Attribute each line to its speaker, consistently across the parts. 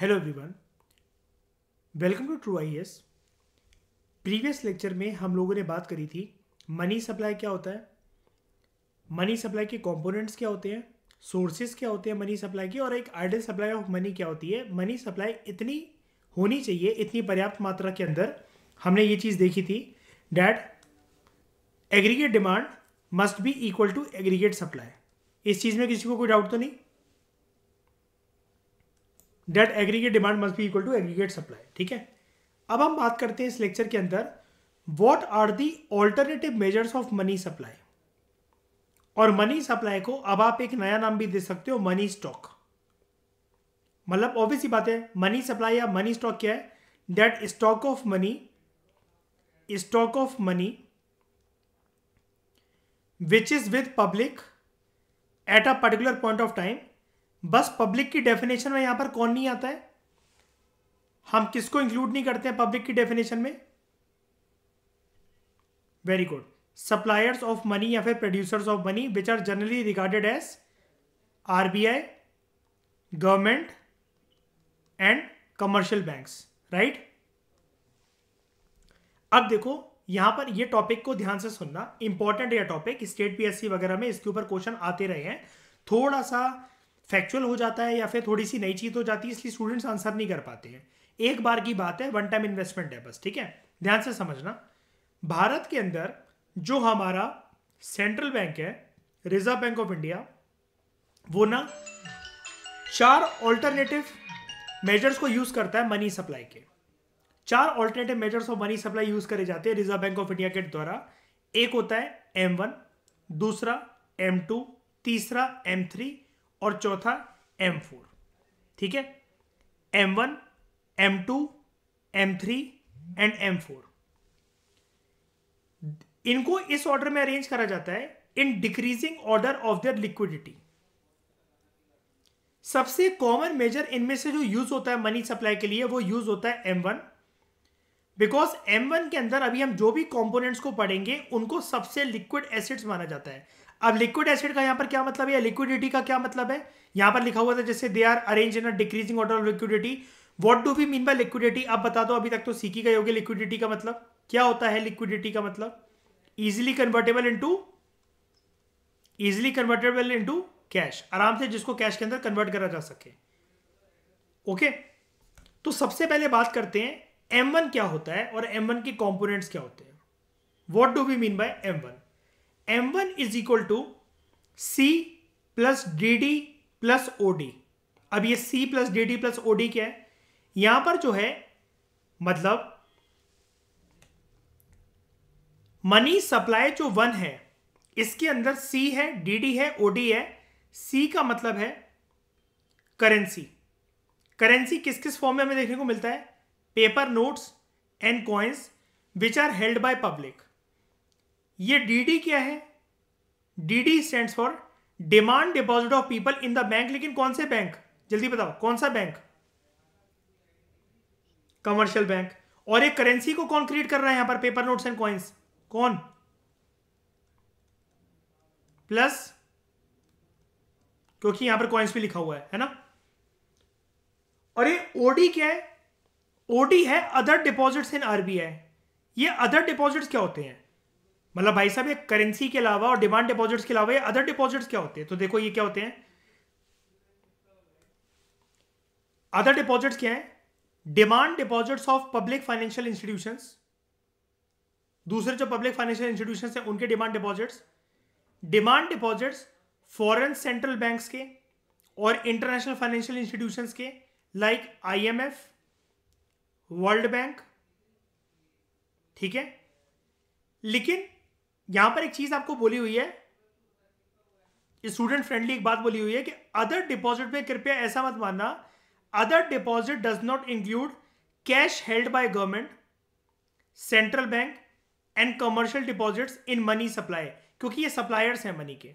Speaker 1: hello everyone welcome to true I S previous lecture में हम लोगों ने बात करी थी मनी सप्लाई क्या होता है मनी सप्लाई के कंपोनेंट्स क्या होते हैं सोर्सेज क्या होते हैं मनी सप्लाई के और एक आइडल सप्लाई ऑफ मनी क्या होती है मनी सप्लाई इतनी होनी चाहिए इतनी पर्याप्त मात्रा के अंदर हमने ये चीज़ देखी थी that aggregate demand must be equal to aggregate supply इस चीज़ में किसी को कोई डाउट तो नहीं that aggregate demand must be equal to aggregate supply ठीक है अब हम बात करते हैं इस लेक्चर के अंदर what are the alternative measures of money supply और मनी सप्लाई को अब आप एक नया नाम भी दे सकते हो मनी स्टॉक मतलब ऑब्वियस ही बात है मनी सप्लाई या मनी स्टॉक क्या है that stock of money stock of money which is with public at a particular point of time बस पब्लिक की डेफिनेशन में यहां पर कौन नहीं आता है हम किसको इंक्लूड नहीं करते हैं पब्लिक की डेफिनेशन में very good suppliers of money या फिर producers of money which are generally regarded as RBI government and commercial banks right अब देखो यहां पर ये टॉपिक को ध्यान से सुनना इंपॉर्टेंट यह टॉपिक स्टेट पीएससी वगैरह में इसके ऊपर क्वेश्चन आते रहे हैं थोड़ा सा फैक्चुअल हो जाता है या फिर थोड़ी सी नई चीज़ हो जाती है इसलिए स्टूडेंट्स आंसर नहीं कर पाते हैं एक बार की बात है वन टाइम इन्वेस्टमेंट है बस ठीक है ध्यान से समझना भारत के अंदर जो हमारा सेंट्रल बैंक है रिजर्व बैंक ऑफ इंडिया वो ना चार ऑल्टरनेटिव मेजर्स को यूज़ करता है मनी सप्लाई के चार alternative measures of money supply use करे जाते हैं रिजर्व बैंक ऑफ इंडिया के द्वारा एक होता है एम वन दूसरा एम टू तीसरा एम थ्री और चौथा एम फोर ठीक है M one M two M three and M four इनको इस ऑर्डर में अरेंज करा जाता है in decreasing order of their liquidity सबसे कॉमन मेजर इनमें से जो यूज होता है मनी सप्लाई के लिए वो यूज होता है M one because M one के अंदर अभी हम जो भी कॉम्पोनेंट्स को पढ़ेंगे उनको सबसे लिक्विड एसिड्स माना जाता है अब लिक्विड एसिड का यहाँ पर क्या मतलब है लिक्विडिटी का क्या मतलब है यहाँ पर लिखा हुआ था जैसे they are arrange in decreasing order of liquidity what do we mean by liquidity आप बता दो अभी तक तो सीखी गए होगी लिक्विडिटी का मतलब क्या होता है लिक्विडिटी का मतलब easily convertible into easily convertible into cash आराम से जिसको कैश के अंदर कन्वर्ट करा जा सके ओके तो सबसे पहले बात करते हैं एम वन क्या होता है और एम वन के कॉम्पोनेंट्स क्या होते हैं what do we mean by M one M one is equal to C plus D D plus O D अब ये C plus D D plus O D क्या है यहां पर जो है मतलब मनी सप्लाई जो वन है इसके अंदर सी है डी डी है ओ डी है सी का मतलब है करेंसी करेंसी किस किस फॉर्म में हमें देखने को मिलता है paper notes and coins which are held by public ये डीडी क्या है DD stand for demand deposit of people in the bank लेकिन कौन से बैंक जल्दी बताओ कौन सा बैंक कमर्शियल बैंक और एक करेंसी को कौन क्रिएट कर रहा है यहां पर पेपर नोट्स एंड कॉइन्स कौन प्लस क्योंकि यहां पर कॉइन्स भी लिखा हुआ है है ना और ये ओडी क्या है ओडी है अदर डिपॉजिट्स इन आरबीआई ये अदर डिपॉजिट्स क्या होते हैं मतलब भाई साहब ये करेंसी के अलावा और डिमांड डिपॉजिट्स के अलावा ये अदर डिपॉजिट्स क्या होते हैं तो देखो ये क्या होते हैं अदर डिपॉजिट्स क्या है demand deposits of public financial institutions दूसरे जो पब्लिक फाइनेंशियल इंस्टीट्यूशंस हैं उनके demand deposits demand deposits foreign central banks के और इंटरनेशनल फाइनेंशियल इंस्टीट्यूशंस के लाइक आईएमएफ वर्ल्ड बैंक ठीक है लेकिन यहां पर एक चीज आपको बोली हुई है स्टूडेंट फ्रेंडली एक बात बोली हुई है कि अदर डिपॉजिट में कृपया ऐसा मत मानना other deposit does not include cash held by government central bank and commercial deposits in money supply क्योंकि ये सप्लायर्स हैं मनी के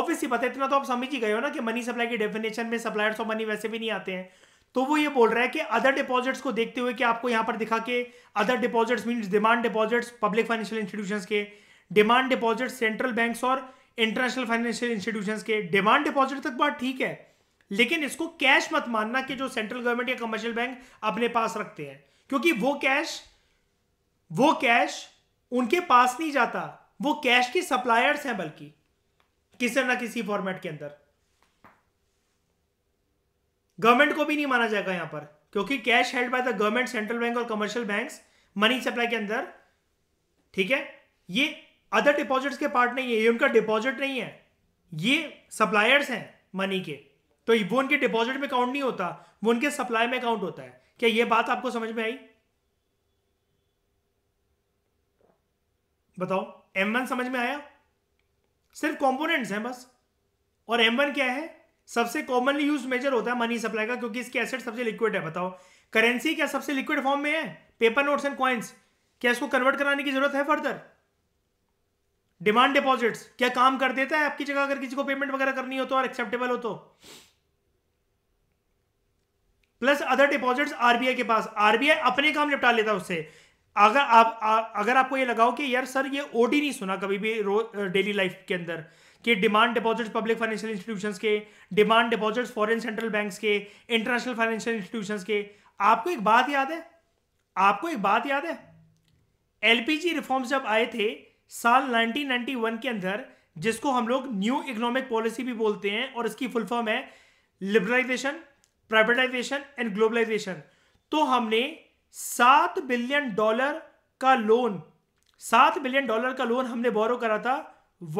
Speaker 1: ऑब्वियसली पता इतना तो आप समझ ही गए हो ना कि मनी सप्लाई के डेफिनेशन में सप्लायर्स ऑफ मनी वैसे भी नहीं आते हैं तो वो ये बोल रहा है कि अदर डिपॉजिट्स को देखते हुए कि आपको यहां पर दिखा के other deposits mean demand deposits public financial institution के डिमांड डिपॉजिट सेंट्रल बैंक्स और इंटरनेशनल फाइनेंशियल इंस्टीट्यूशन के डिमांड डिपॉजिट तक बात ठीक है लेकिन इसको कैश मत मानना कि जो सेंट्रल गवर्नमेंट या कमर्शियल बैंक अपने पास रखते हैं क्योंकि वो कैश वो कैश उनके पास नहीं जाता वो कैश के सप्लायर्स हैं बल्कि किसी ना किसी फॉर्मेट के अंदर गवर्नमेंट को भी नहीं माना जाएगा यहां पर क्योंकि cash held by the government central bank और कमर्शियल बैंक मनी सप्लाई के अंदर ठीक है ये अदर डिपॉजिट्स के पार्ट नहीं है ये उनका डिपॉजिट नहीं है ये सप्लायर्स हैं मनी के तो वो उनके डिपॉजिट में काउंट नहीं होता वो उनके सप्लाई में काउंट होता है क्या ये बात आपको समझ में आई बताओ M1 समझ में आया सिर्फ कॉम्पोनेंट हैं बस और M1 क्या है सबसे कॉमनली यूज मेजर होता है मनी सप्लाई का क्योंकि इसके एसेट सबसे लिक्विड है बताओ करेंसी क्या सबसे लिक्विड फॉर्म में है पेपर नोट्स एंड क्वाइंस क्या इसको कन्वर्ट कराने की जरूरत है फर्दर डिमांड डिपॉजिट्स क्या काम कर देता है आपकी जगह अगर किसी को पेमेंट वगैरह करनी हो तो और एक्सेप्टेबल हो तो प्लस अदर डिपॉजिट्स आरबीआई के पास आरबीआई अपने काम निपटा लेता है उससे अगर आप आ, अगर आपको ये लगाओ कि यार सर ये ओडी नहीं सुना कभी भी डेली लाइफ के अंदर कि demand deposits public financial institutions के demand deposits foreign central banks के इंटरनेशनल फाइनेंशियल इंस्टीट्यूशंस के आपको एक बात याद है आपको एक बात याद है एलपीजी रिफॉर्म्स जब आए थे साल 1991 के अंदर जिसको हम लोग न्यू इकोनॉमिक पॉलिसी भी बोलते हैं और इसकी फुल फॉर्म है लिबरलाइजेशन प्राइवेटाइजेशन एंड ग्लोबलाइजेशन तो हमने सात बिलियन डॉलर का लोन सात बिलियन डॉलर का लोन हमने बोरो करा था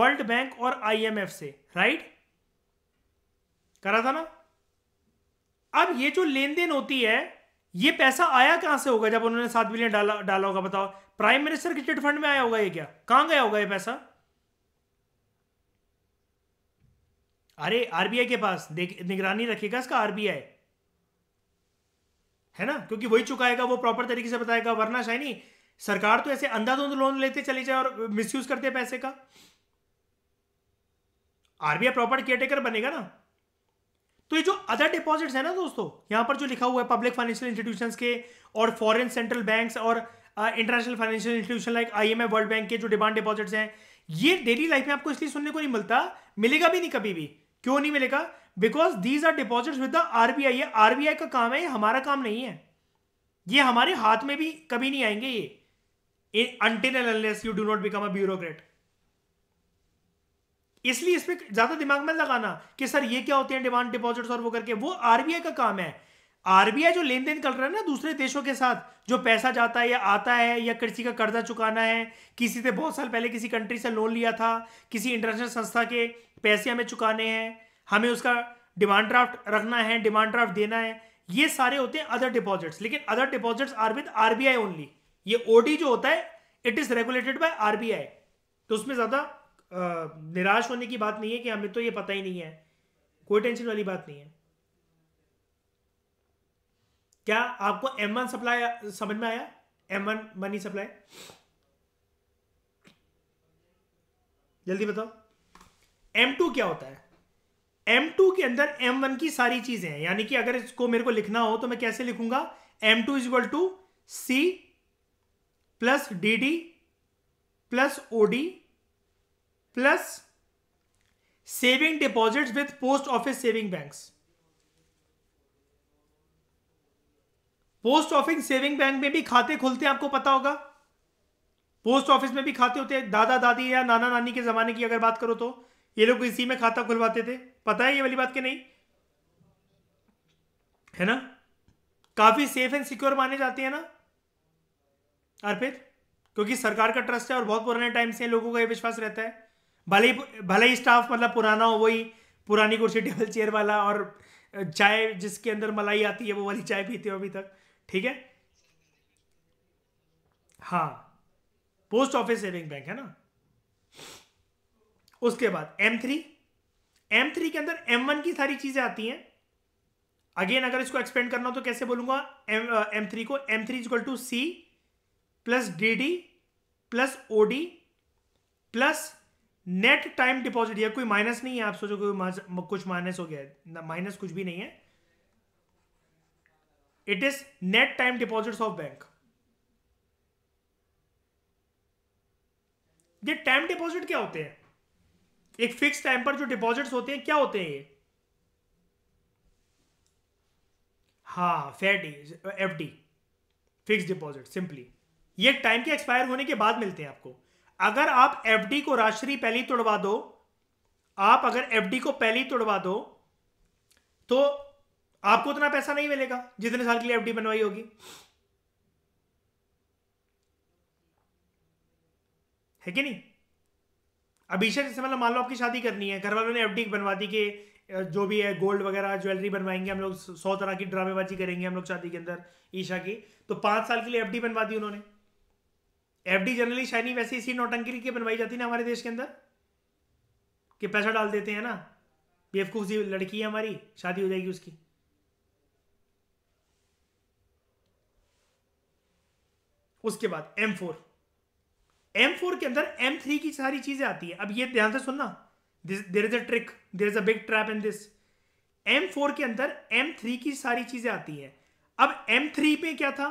Speaker 1: वर्ल्ड बैंक और आईएमएफ से राइट करा था ना अब ये जो लेन देन होती है ये पैसा आया कहां से होगा जब उन्होंने सात बिलियन डाला डाला होगा बताओ प्राइम मिनिस्टर के चिट फंड में आया होगा ये क्या कहां गया होगा ये पैसा अरे आरबीआई के पास निगरानी रखेगा इसका आरबीआई है ना क्योंकि वही चुकाएगा वो प्रॉपर तरीके से बताएगा वरना शायद सरकार तो ऐसे अंधाधुंध लोन लेते चले जाए और मिसयूज करते पैसे का आरबीआई प्रॉपर टेकर बनेगा ना तो ये जो अदर डिपॉजिट्स है ना दोस्तों यहां पर जो लिखा हुआ है पब्लिक फाइनेंशियल इंस्टीट्यूशन के और फॉरेन सेंट्रल बैंक और international financial institution like I World Bank के जो डिमांड डिपॉजिट्स हैं ये डेली लाइफ में आपको इसलिए सुनने को नहीं मिलता मिलेगा भी नहीं कभी भी क्यों नहीं मिलेगा because these are deposits with the RBI ये आरबीआई का काम है ये हमारा काम नहीं है ये हमारे हाथ में भी कभी नहीं आएंगे ये until unless you do not become a bureaucrat इसलिए इस पर ज्यादा दिमाग में लगाना कि सर ये क्या होते हैं डिमांड डिपॉजिट और वो करके वो आरबीआई का काम है आरबीआई जो लेन देन कर रहा है ना दूसरे देशों के साथ जो पैसा जाता है या आता है या किसी का कर्जा चुकाना है किसी से बहुत साल पहले किसी कंट्री से लोन लिया था किसी इंटरनेशनल संस्था के पैसे हमें चुकाने हैं हमें उसका डिमांड ड्राफ्ट रखना है डिमांड ड्राफ्ट देना है ये सारे होते हैं अदर डिपॉजिट्स लेकिन other deposits are with RBI only ये ओडी जो होता है it is regulated by RBI तो उसमें ज्यादा निराश होने की बात नहीं है कि हमें तो ये पता ही नहीं है कोई टेंशन वाली बात नहीं है क्या आपको एम वन सप्लाई समझ में आया एम वन मनी सप्लाई जल्दी बताओ एम टू क्या होता है एम टू के अंदर एम वन की सारी चीजें हैं यानी कि अगर इसको मेरे को लिखना हो तो मैं कैसे लिखूंगा M two is equal to C plus D D plus OD plus saving deposit with post office saving banks post office saving bank में भी खाते खुलते हैं आपको पता होगा पोस्ट ऑफिस में भी खाते होते हैं दादा दादी या नाना नानी के जमाने की अगर बात करो तो ये लोग इसी में खाता खुलवाते थे पता है ये वाली बात के नहीं है ना काफी सेफ एंड सिक्योर माने जाते हैं ना अर्पित क्योंकि सरकार का ट्रस्ट है और बहुत पुराने टाइम से लोगों का यह विश्वास रहता है भले ही भले ही स्टाफ मतलब पुराना हो वही पुरानी कुर्सी टेबल चेयर वाला और चाय जिसके अंदर मलाई आती है वो वाली चाय पीते हो अभी तक ठीक है हाँ पोस्ट ऑफिस सेविंग बैंक है ना उसके बाद एम थ्री एम थ्री के अंदर एम वन की सारी चीजें आती हैं अगेन अगर इसको एक्सपेंड करना हो तो कैसे बोलूंगा एम एम थ्री को M three is equal to C plus D D plus O D plus net time deposit या कोई माइनस नहीं है आप सोचो कोई कुछ माइनस हो गया है माइनस कुछ भी नहीं है it is net time deposits of bank ये टाइम डिपॉजिट क्या होते हैं एक फिक्स टाइम पर जो डिपॉजिट्स होते हैं क्या होते हैं ये हा फेड F D fix deposit simply ये टाइम के एक्सपायर होने के बाद मिलते हैं आपको अगर आप एफडी को राशि पहली तोड़वा दो आप अगर एफडी को पहली तोड़वा दो तो आपको उतना पैसा नहीं मिलेगा जितने साल के लिए एफडी बनवाई होगी है कि नहीं अभिषेक जैसे मतलब मान लो आपकी शादी करनी है घर वालों ने एफडी बनवा दी कि जो भी है गोल्ड वगैरह ज्वेलरी बनवाएंगे हम लोग सौ तरह की ड्रामेबाजी करेंगे हम लोग शादी के अंदर ईशा की तो पांच साल के लिए एफडी बनवा दी उन्होंने एफडी जनरली शाइनी वैसे इसी नोटंकी की बनवाई जाती है ना हमारे देश के अंदर कि पैसा डाल देते हैं ना बेवकूफ जी लड़की है हमारी शादी हो जाएगी उसकी उसके बाद एम फोर एम फोर के अंदर एम थ्री की सारी चीजें आती है अब ये ध्यान से सुनना there is a trick there is a big trap in this M four के अंदर एम थ्री की सारी चीजें आती है अब एम थ्री में क्या था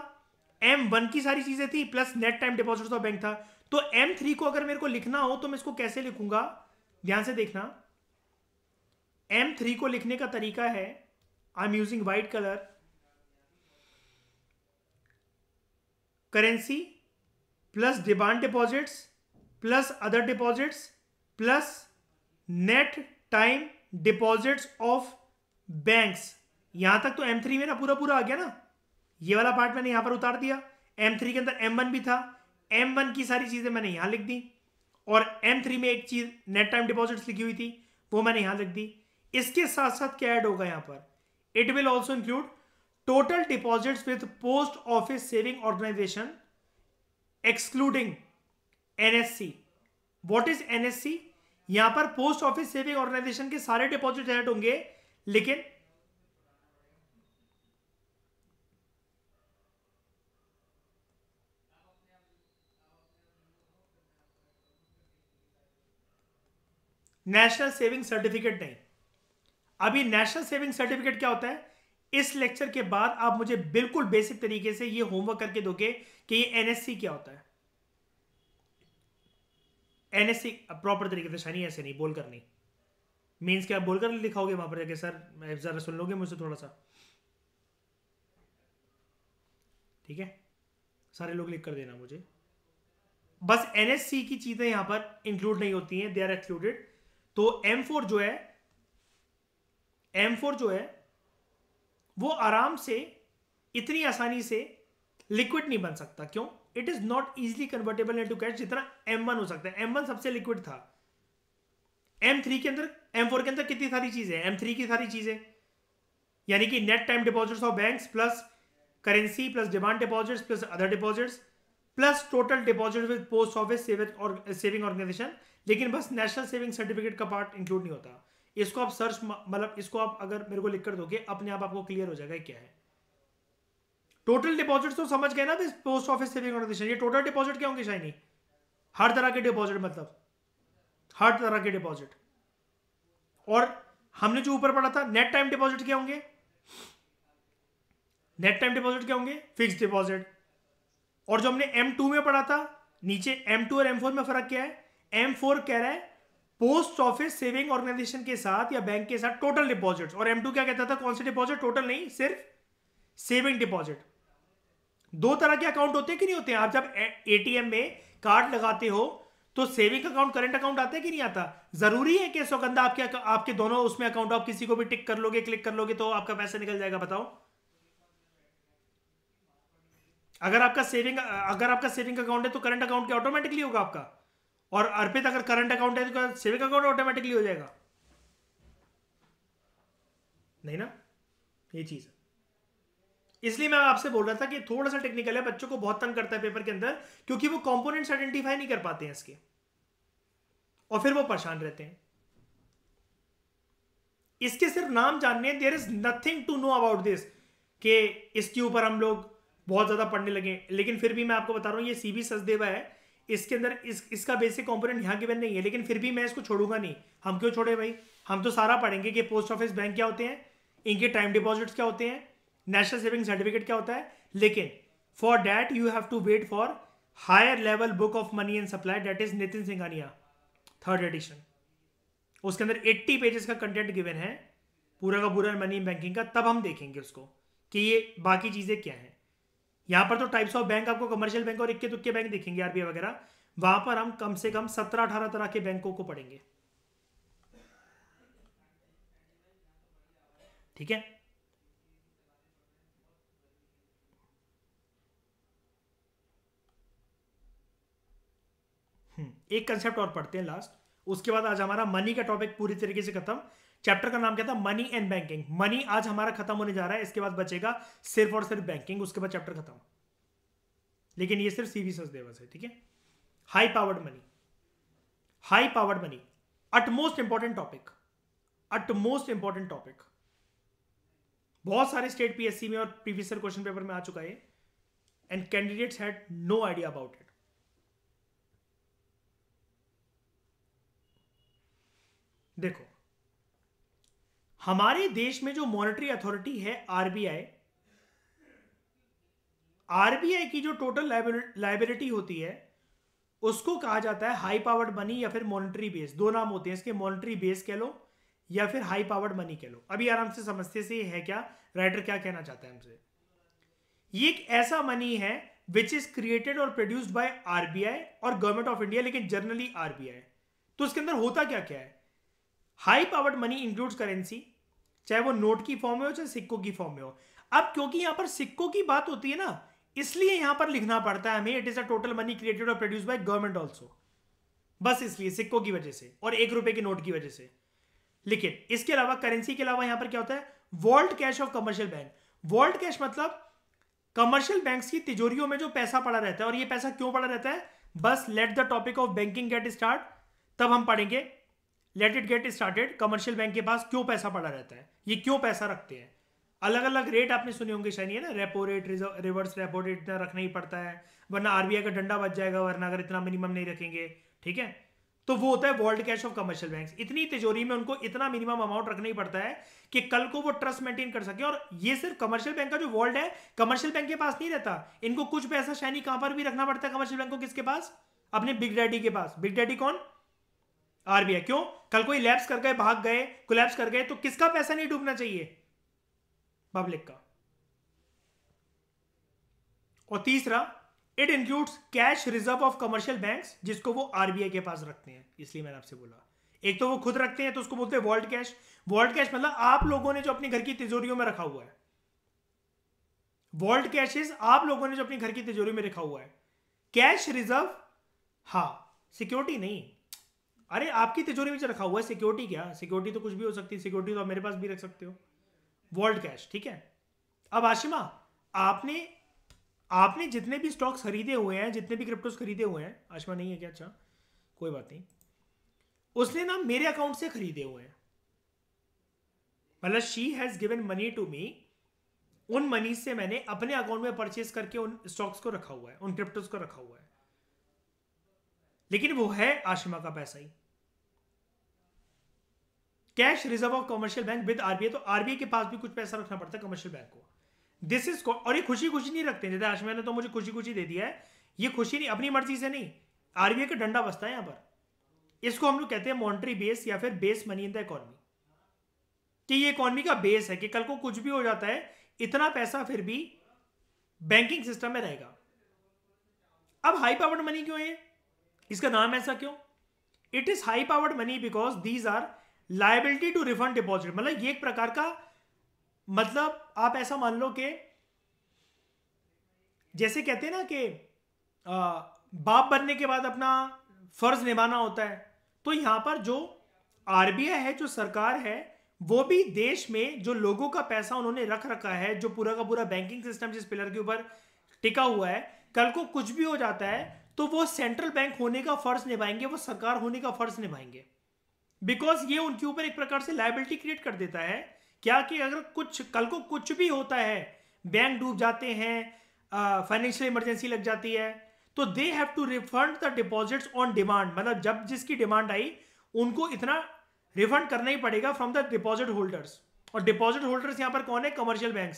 Speaker 1: एम वन की सारी चीजें थी plus net time deposit of bank था तो एम थ्री को अगर मेरे को लिखना हो तो मैं इसको कैसे लिखूंगा ध्यान से देखना एम थ्री को लिखने का तरीका है I am using white colour currency plus demand deposits plus other deposits plus net time deposits of banks यहां तक तो एम थ्री में ना पूरा पूरा आ गया ना ये वाला पार्ट मैंने यहां पर उतार दिया एम थ्री के अंदर एम वन भी था एम वन की सारी चीज़ें मैंने यहां लिख दी और एम थ्री में एक चीज़ नेट टाइम डिपॉजिट्स लिखी हुई थी वो मैंने यहां लिख दी इसके साथ साथ क्या ऐड होगा यहां पर it will also include total deposits with post office saving organisation excluding NSC what is NSC यहां पर पोस्ट ऑफिस सेविंग ऑर्गेनाइजेशन के सारे डिपॉजिट ऐड होंगे लेकिन नेशनल सेविंग सर्टिफिकेट नहीं अभी नेशनल सेविंग सर्टिफिकेट क्या होता है इस लेक्चर के बाद आप मुझे बिल्कुल बेसिक तरीके से ये होमवर्क करके दोगे कि ये एनएससी क्या होता है एनएससी प्रॉपर तरीके से शानी ऐसे नहीं बोलकर नहीं मीन्स क्या बोलकर लिखाओगे वहां पर जाके सर जरा सुन लोगे मुझसे थोड़ा सा ठीक है सारे लोग लिख कर देना मुझे बस एनएससी की चीजें यहां पर इंक्लूड नहीं होती हैं दे आर एक्सक्लूडेड तो M4 जो है M4 जो है वो आराम से इतनी आसानी से लिक्विड नहीं बन सकता क्यों it is not easily convertible to cash जितना M1 हो सकता है M1 सबसे लिक्विड था M3 के अंदर M4 के अंदर कितनी सारी चीजें M3 की सारी चीजें यानी कि net time deposits of banks plus currency plus demand deposits plus other deposits plus total deposit with post office saving organisation लेकिन बस नेशनल सेविंग सर्टिफिकेट का पार्ट इंक्लूड नहीं होता इसको आप सर्च मतलब इसको आप अगर मेरे को लिख कर दोगे अपने आप आपको क्लियर हो जाएगा क्या है टोटल डिपॉजिट तो समझ गए ना पोस्ट ऑफिस सेविंग ऑर्गेनाइजेशन ये टोटल डिपॉजिट क्या होंगे शाइनी हर तरह के डिपॉजिट मतलब हर तरह के डिपॉजिट और हमने जो ऊपर पढ़ा था नेट टाइम डिपॉजिट क्या होंगे नेट टाइम डिपॉजिट क्या होंगे फिक्स डिपॉजिट और जो हमने एम टू में पढ़ा था नीचे एम टू और एम फोर में फर्क क्या है एम फोर कह रहा है पोस्ट ऑफिस सेविंग ऑर्गेनाइजेशन के साथ या बैंक के साथ टोटल डिपॉजिट और एम टू क्या कहता था कौन से डिपॉजिट टोटल नहीं सिर्फ सेविंग डिपॉजिट दो तरह के अकाउंट होते हैं कि नहीं होते हैं आप जब एटीएम में कार्ड लगाते हो तो सेविंग अकाउंट करंट अकाउंट आता है कि नहीं आता जरूरी है कि सौगंधा आपके आपके दोनों उसमें अकाउंट आप किसी को भी टिक कर लोगे क्लिक कर लोगे तो आपका पैसा निकल जाएगा बताओ अगर आपका सेविंग अगर आपका सेविंग अकाउंट है तो करंट अकाउंट क्या ऑटोमेटिकली होगा आपका और अर्पित अगर करंट अकाउंट है तो सेविंग अकाउंट ऑटोमेटिकली हो जाएगा नहीं ना ये चीज है इसलिए मैं आपसे बोल रहा था कि थोड़ा सा टेक्निकल है बच्चों को बहुत तंग करता है पेपर के अंदर क्योंकि वो कॉम्पोनेंट आइडेंटिफाई नहीं कर पाते हैं इसके और फिर वो परेशान रहते हैं इसके सिर्फ नाम जानने there is nothing to know about this के इसके ऊपर हम लोग बहुत ज्यादा पढ़ने लगे लेकिन फिर भी मैं आपको बता रहा हूं ये सीबी सचदेवा है इसके अंदर इस इसका बेसिक कंपोनेंट यहाँ गिवन नहीं है लेकिन फिर भी मैं इसको छोड़ूंगा नहीं हम क्यों छोड़े भाई हम तो सारा पढ़ेंगे कि पोस्ट ऑफिस बैंक क्या होते हैं इनके टाइम डिपॉजिट्स क्या होते हैं नेशनल सेविंग सर्टिफिकेट क्या होता है लेकिन for that you have to wait for higher level book of money and supply that is Nitin Singhania third edition उसके अंदर 80 पेजेस का कंटेंट गिवन है पूरा का पूरा मनी बैंकिंग का तब हम देखेंगे उसको कि ये बाकी चीज़ें क्या हैं यहाँ पर तो टाइप्स ऑफ बैंक आपको कमर्शियल बैंक और इक्के दुक्के बैंक दिखेंगे आरबीआई वगैरह वहां पर हम कम से कम सत्रह अठारह तरह के बैंकों को पढ़ेंगे ठीक है हम्म, एक कंसेप्ट और पढ़ते हैं लास्ट उसके बाद आज हमारा मनी का टॉपिक पूरी तरीके से खत्म चैप्टर का नाम क्या था मनी एंड बैंकिंग मनी आज हमारा खत्म होने जा रहा है इसके बाद बचेगा सिर्फ और सिर्फ बैंकिंग उसके बाद चैप्टर खत्म लेकिन ये सिर्फ सीवी सचदेवा है ठीक है high powered money high powered money utmost important topic utmost important topic बहुत सारे स्टेट पीएससी में और प्रीवियस क्वेश्चन पेपर में आ चुका है and candidates had no idea about it देखो हमारे देश में जो मॉनेटरी अथॉरिटी है आरबीआई आरबीआई की जो टोटल लाइबिलिटी होती है उसको कहा जाता है हाई पावर्ड मनी या फिर मॉनेटरी बेस दो नाम होते हैं इसके मॉनेटरी बेस कह लो या फिर हाई पावर्ड मनी कह लो अभी आराम से समझते से है क्या राइटर क्या कहना चाहता है हमसे ये एक ऐसा मनी है विच इज क्रिएटेड और प्रोड्यूस्ड बाय आरबीआई और गवर्नमेंट ऑफ इंडिया लेकिन जनरली आरबीआई तो इसके अंदर होता क्या क्या है high powered money includes currency चाहे वो नोट की फॉर्म में हो चाहे सिक्कों की फॉर्म में हो अब क्योंकि यहां पर सिक्कों की बात होती है ना इसलिए यहां पर लिखना पड़ता है हमें it is a total money created और प्रोड्यूस बाय गवर्नमेंट ऑल्सो बस इसलिए सिक्कों की वजह से और एक रुपए के नोट की वजह से लेकिन इसके अलावा करेंसी के अलावा यहां पर क्या होता है vault cash of commercial bank vault cash मतलब कमर्शियल बैंक्स की तिजोरियों में जो पैसा पड़ा रहता है और ये पैसा क्यों पड़ा रहता है बस let the topic of banking get start तब हम पढ़ेंगे let it get started commercial bank के पास क्यों पैसा पड़ा रहता है ये क्यों पैसा रखते हैं अलग अलग रेट आपने सुने होंगे शायद है ना repo rate reverse repo rate इतना रखना ही पड़ता है वरना आरबीआई का डंडा बच जाएगा वरना अगर इतना मिनिमम नहीं रखेंगे ठीक है तो वो होता है vault cash of commercial bank इतनी तिजोरी में उनको इतना मिनिमम अमाउंट रखना ही पड़ता है कि कल को वो ट्रस्ट मेंटेन कर सके और ये सिर्फ कमर्शियल बैंक का जो वर्ल्ड है कमर्शियल बैंक के पास नहीं रहता इनको कुछ पैसा शायनी कहां पर भी रखना पड़ता है कमर्शियल बैंक को किसके पास अपने बिग डैडी के पास बिग डैडी कौन आरबीआई क्यों कल कोई लैप्स कर गए भाग गए कोलैप्स कर गए तो किसका पैसा नहीं डूबना चाहिए पब्लिक का और तीसरा it includes cash reserve of commercial banks जिसको वो आरबीआई के पास रखते हैं इसलिए मैंने आपसे बोला एक तो वो खुद रखते हैं तो उसको बोलते हैं वॉल्ट कैश वॉल्ट कैश मतलब आप लोगों ने जो अपने घर की तिजोरियों में रखा हुआ है वॉल्ट कैश आप लोगों ने जो अपने घर की तिजोरी में रखा हुआ है कैश रिजर्व हा सिक्योरिटी नहीं अरे आपकी तिजोरी में रखा हुआ है सिक्योरिटी क्या सिक्योरिटी तो कुछ भी हो सकती है सिक्योरिटी तो आप मेरे पास भी रख सकते हो वर्ल्ड कैश ठीक है अब आशिमा आपने आपने जितने भी स्टॉक्स खरीदे हुए हैं जितने भी क्रिप्टोस खरीदे हुए हैं आशिमा नहीं है क्या अच्छा कोई बात नहीं उसने ना मेरे अकाउंट से खरीदे हुए हैं मतलब she has given money to me उन मनी से मैंने अपने अकाउंट में परचेज करके उन स्टॉक्स को रखा हुआ है उन क्रिप्टोज को रखा हुआ है लेकिन वो है आशिमा का पैसा ही cash reserve of commercial bank with RBI तो आरबीआई के पास भी कुछ पैसा रखना पड़ता है कमर्शियल बैंक को दिस इज और ये खुशी खुशी नहीं रखते जैसे आशमा ने तो मुझे खुशी खुशी दे दिया है ये खुशी नहीं अपनी मर्जी से नहीं आरबीआई का डंडा बसता है यहां पर इसको हम लोग कहते हैं मॉनिटरी बेस या फिर base money in the economy कि ये इकोनॉमी का बेस है कि कल को कुछ भी हो जाता है इतना पैसा फिर भी बैंकिंग सिस्टम में रहेगा अब हाई पावर्ड मनी क्यों है इसका नाम ऐसा क्यों it is high powered money because these are liability to refund deposit मतलब ये एक प्रकार का मतलब आप ऐसा मान लो कि जैसे कहते हैं ना कि बाप बनने के बाद अपना फर्ज निभाना होता है तो यहां पर जो आरबीआई है जो सरकार है वो भी देश में जो लोगों का पैसा उन्होंने रख रखा है जो पूरा का पूरा बैंकिंग सिस्टम जिस पिलर के ऊपर टिका हुआ है कल को कुछ भी हो जाता है तो वो सेंट्रल बैंक होने का फर्ज निभाएंगे वो सरकार होने का फर्ज निभाएंगे बिकॉज ये उनके ऊपर एक प्रकार से लाइबिलिटी क्रिएट कर देता है क्या कि अगर कुछ कल को कुछ भी होता है बैंक डूब जाते हैं फाइनेंशियल इमरजेंसी लग जाती है तो they have to refund the deposits on demand मतलब जब जिसकी डिमांड आई उनको इतना रिफंड करना ही पड़ेगा फ्रॉम द डिपॉजिट होल्डर्स और डिपॉजिट होल्डर्स यहाँ पर कौन है कमर्शियल बैंक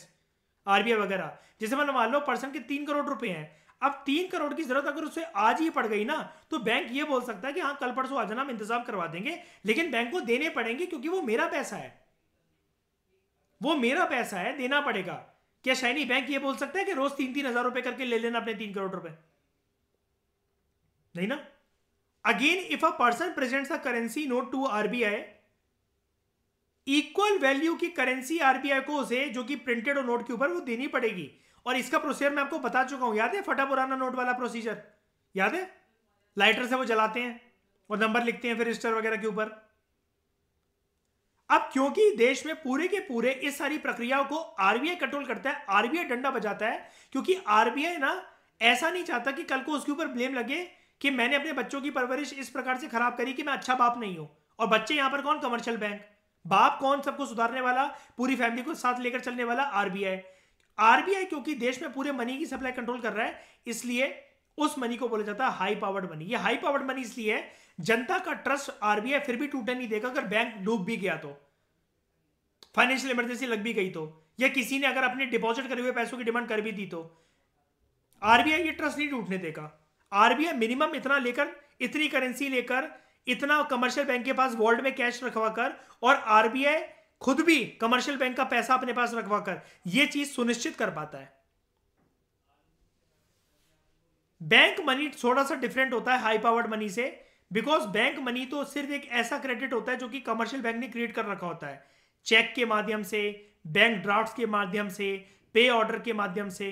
Speaker 1: आरबीआई वगैरह जैसे मैंने मान लो पर्सन के तीन करोड़ रुपए हैं अब तीन करोड़ की जरूरत अगर उसे आज ही पड़ गई ना तो बैंक ये बोल सकता है कि हाँ कल परसों आ जाना हम इंतजाम करवा देंगे लेकिन बैंक को देने पड़ेंगे क्योंकि वो मेरा पैसा है वो मेरा पैसा है देना पड़ेगा क्या शाइनी बैंक ये बोल सकता है कि रोज तीन तीन हजार रुपए करके ले लेना अपने तीन करोड़ रुपए नहीं ना again if a person presents a currency note to RBI equal value की करेंसी आरबीआई को उसे जो कि प्रिंटेड और नोट के ऊपर वो देनी पड़ेगी और इसका प्रोसीजर मैं आपको बता चुका हूं याद है फटा पुराना नोट वाला प्रोसीजर याद है लाइटर से वो जलाते हैं और नंबर लिखते हैं फिर रजिस्टर वगैरह के ऊपर अब क्योंकि देश में पूरे के पूरे इस सारी प्रक्रियाओं को आरबीआई कंट्रोल करता है आरबीआई डंडा बजाता है क्योंकि आरबीआई ना ऐसा नहीं चाहता कि कल को उसके ऊपर ब्लेम लगे कि मैंने अपने बच्चों की परवरिश इस प्रकार से खराब करी कि मैं अच्छा बाप नहीं हूं और बच्चे यहां पर कौन कमर्शियल बैंक बाप कौन सबको सुधारने वाला पूरी फैमिली को साथ लेकर चलने वाला आरबीआई आरबीआई क्योंकि देश में पूरे मनी की सप्लाई कंट्रोल कर रहा है इसलिए उस मनी को बोला जाता है हाई पावर्ड मनी ये हाई पावर्ड मनी इसलिए है जनता का ट्रस्ट आरबीआई फिर भी टूटे नहीं देगा अगर बैंक डूब भी गया तो फाइनेंशियल इमरजेंसी लग भी गई तो या किसी ने अगर अपने डिपॉजिट करे हुए पैसों की डिमांड कर भी दी तो आरबीआई ये ट्रस्ट नहीं टूटने देगा आरबीआई मिनिमम इतना लेकर इतनी करेंसी लेकर इतना कमर्शियल बैंक के पास वर्ल्ड में कैश रखवा कर और आरबीआई खुद भी कमर्शियल बैंक का पैसा अपने पास रखवा कर यह चीज सुनिश्चित कर पाता है बैंक मनी थोड़ा सा डिफरेंट होता है हाई पावर्ड मनी से बिकॉज बैंक मनी तो सिर्फ एक ऐसा क्रेडिट होता है जो कि कमर्शियल बैंक ने क्रिएट कर रखा होता है चेक के माध्यम से बैंक ड्राफ्ट के माध्यम से पे ऑर्डर के माध्यम से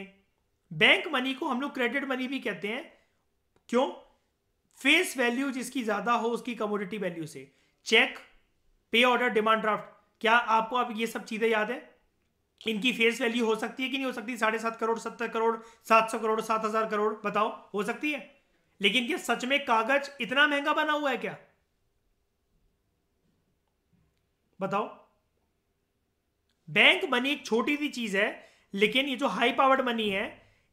Speaker 1: बैंक मनी को हम लोग क्रेडिट मनी भी कहते हैं क्यों फेस वैल्यू जिसकी ज्यादा हो उसकी कमोडिटी वैल्यू से cheque pay order demand draft क्या आपको अब ये सब चीज़ें याद है इनकी फेस वैल्यू हो सकती है कि नहीं हो सकती साढ़े सात करोड़ सत्तर करोड़ सात सौ करोड़ सात हज़ार करोड़ बताओ हो सकती है लेकिन क्या सच में कागज इतना महंगा बना हुआ है क्या बताओ बैंक मनी एक छोटी सी चीज है लेकिन ये जो हाई पावर्ड मनी है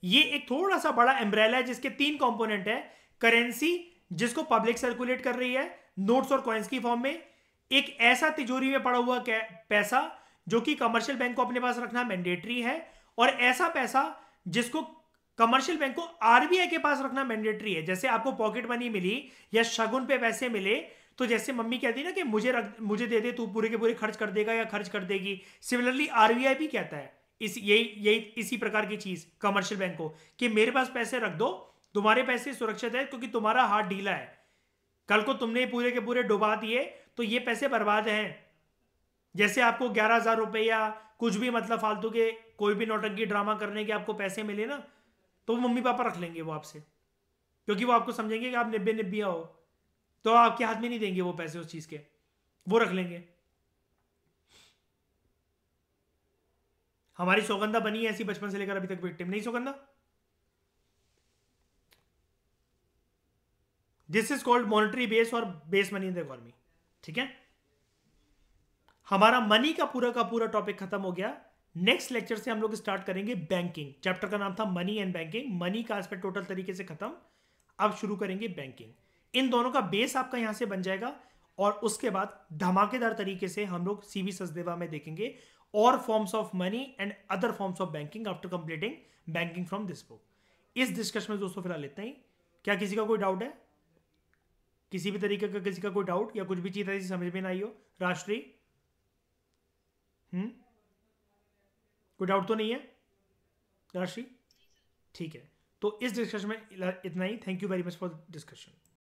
Speaker 1: ये एक थोड़ा सा बड़ा एम्ब्रेला है जिसके तीन कंपोनेंट है करेंसी जिसको पब्लिक सर्कुलेट कर रही है नोट्स और कॉइन्स की फॉर्म में एक ऐसा तिजोरी में पड़ा हुआ पैसा जो कि कमर्शियल बैंक को अपने पास रखना मैंडेटरी है और ऐसा पैसा जिसको कमर्शियल बैंक को आरबीआई के पास रखना मैंडेटरी है जैसे आपको पॉकेट मनी मिली या शगुन पे पैसे मिले तो जैसे मम्मी कहती है ना कि मुझे रख मुझे दे दे तू पूरे के पूरे खर्च कर देगा या खर्च कर देगी सिमिलरली आरबीआई भी कहता है इस यही यही इसी प्रकार की चीज कमर्शियल बैंक को कि मेरे पास पैसे रख दो तुम्हारे पैसे सुरक्षित है क्योंकि तुम्हारा हाथ ढीला है कल को तुमने पूरे के पूरे डुबा दिए तो ये पैसे बर्बाद हैं जैसे आपको ग्यारह हजार रुपये या कुछ भी मतलब फालतू के कोई भी नौटंकी ड्रामा करने के आपको पैसे मिले ना तो वो मम्मी पापा रख लेंगे वो आपसे क्योंकि वो आपको समझेंगे कि आप निब्बे निब्बिया हो तो आपके हाथ में नहीं देंगे वो पैसे उस चीज़ के वो रख लेंगे हमारी सौगंधा बनी है ऐसी बचपन से लेकर अभी तक विक्टिम नहीं Saugandha this is called monetary base और base money in the economy ठीक है हमारा मनी का पूरा का पूरा टॉपिक खत्म हो गया नेक्स्ट लेक्चर से हम लोग स्टार्ट करेंगे बैंकिंग चैप्टर का नाम था मनी एंड बैंकिंग मनी का एस्पेक्ट टोटल तरीके से खत्म अब शुरू करेंगे बैंकिंग इन दोनों का बेस आपका यहां से बन जाएगा और उसके बाद धमाकेदार तरीके से हम लोग सीवी सचदेवा में देखेंगे और forms of money and other forms of banking after completing banking from this book इस डिस्कशन में दोस्तों फिलहाल लेते हैं क्या किसी का कोई डाउट है किसी भी तरीके का किसी का कोई डाउट या कुछ भी चीज़ ऐसी समझ में ना आई हो राष्ट्रीय हम्म कोई डाउट तो नहीं है राष्ट्रीय ठीक है तो इस डिस्कशन में इतना ही thank you very much for discussion